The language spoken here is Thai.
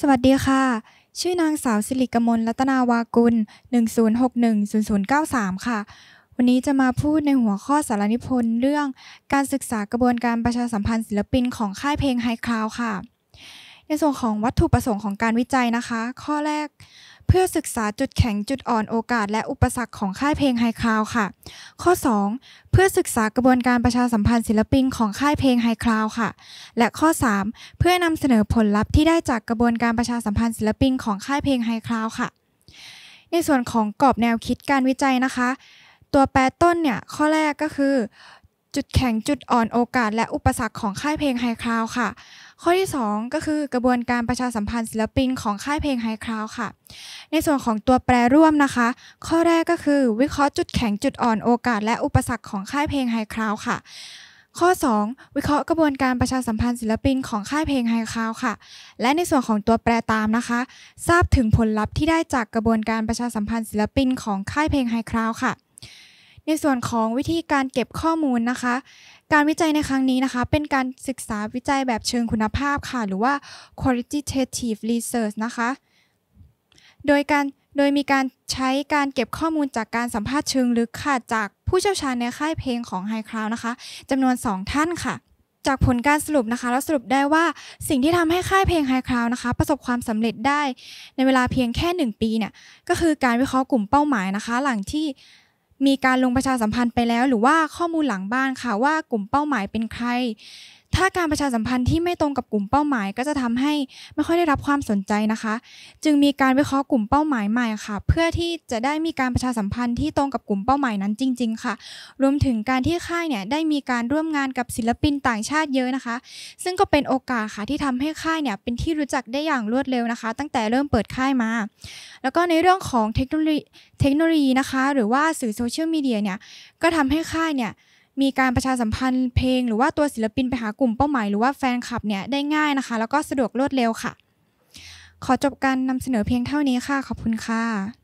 สวัสดีค่ะ ชื่อนางสาวสิริกมลรัตนาวากุล10610093ค่ะ วันนี้จะมาพูดในหัวข้อสารนิพนธ์เรื่องการศึกษากระบวนการประชาสัมพันธ์ศิลปินของค่ายเพลงไฮคลาวค่ะ ในส่วนของวัตถุประสงค์ของการวิจัยนะคะ ข้อแรกเพื่อศึกษาจุดแข็งจุดอ่อนโอกาส และอุปสรรคของค่ายเพลงไฮคลาวค่ะข้อ2เพื่อศึกษากระบวนการประชาสัมพันธ์ศิลปินของค่ายเพลงไฮคลาวค่ะ และข้อ 3 เพื่อนำเสนอผลลัพธ์ที่ได้จากกระบวนการประชาสัมพันธ์ศิลปินของค่ายเพลงไฮคลาวค่ะ ในส่วนของกรอบแนวคิดการวิจัยนะคะ ตัวแปรต้นเนี่ย ข้อแรกก็คือ จุดแข็งจุดอ่อนโอกาส และอุปสรรคของค่ายเพลงไฮคลาวค่ะ ข้อที่ 2 ก็คือกระบวนการประชาสัมพันธ์ศิลปินของค่ายเพลงไฮคลาวค่ะในส่วนของตัวแปรร่วมนะคะ ข้อแรกก็คือวิเคราะห์จุดแข็งจุดอ่อนโอกาสและอุปสรรคของค่ายเพลงไฮคลาวค่ะ ข้อ2วิเคราะห์กระบวนการประชาสัมพันธ์ศิลปินของค่ายเพลงไฮคลาวค่ะ และในส่วนของตัวแปรตามนะคะ ทราบถึงผลลัพธ์ที่ได้จากกระบวนการประชาสัมพันธ์ศิลปินของค่ายเพลงไฮคลาวค่ะ ในส่วนของวิธีการเก็บข้อมูลนะคะ การวิจัยในครั้งนี้นะคะ เป็นการศึกษาวิจัยแบบเชิงคุณภาพค่ะ หรือว่า qualitative research นะคะโดยการโดยมีการใช้การเก็บข้อมูลจากการสัมภาษณ์เชิงลึกค่ะจากผู้เชี่ยวชาญในค่ายเพลงของไฮคลาวนะคะจำนวน 2 ท่านค่ะ จากผลการสรุปนะคะแล้วสรุปได้ว่าสิ่งที่ทำให้ค่ายเพลงไฮคลาวนะคะประสบความสำเร็จได้ในเวลาเพียงแค่ 1 ปีเนี่ยก็คือการวิเคราะห์กลุ่มเป้าหมายนะคะ หลังที่มีการลงประชาสัมพันธ์ไปแล้ว หรือว่าข้อมูลหลังบ้านค่ะว่ากลุ่มเป้าหมายเป็นใครถ้าการประชาสัมพันธ์ที่ไม่ตรงกับกลุ่มเป้าหมายก็จะทำให้ไม่ค่อยได้รับความสนใจนะคะ จึงมีการวิเคราะห์กลุ่มเป้าหมายใหม่ค่ะ เพื่อที่จะได้มีการประชาสัมพันธ์ที่ตรงกับกลุ่มเป้าหมายนั้นจริง ๆ ค่ะ รวมถึงการที่ค่ายเนี่ยได้มีการร่วมงานกับศิลปินต่างชาติเยอะนะคะ ซึ่งก็เป็นโอกาสค่ะที่ทำให้ค่ายเนี่ยเป็นที่รู้จักได้อย่างรวดเร็วนะคะ ตั้งแต่เริ่มเปิดค่ายมาแล้วก็ในเรื่องของเทคโนโลยีเทคโนโลยีนะคะ หรือว่าสื่อโซเชียลมีเดียเนี่ยก็ทำให้ค่ายเนี่ยมีการประชาสัมพันธ์เพลงหรือว่าตัวศิลปินไปหากลุ่มเป้าหมายหรือว่าแฟนคลับเนี่ยได้ง่ายนะคะแล้วก็สะดวกรวดเร็วค่ะ ขอจบการนำเสนอเพียงเท่านี้ค่ะ ขอบคุณค่ะ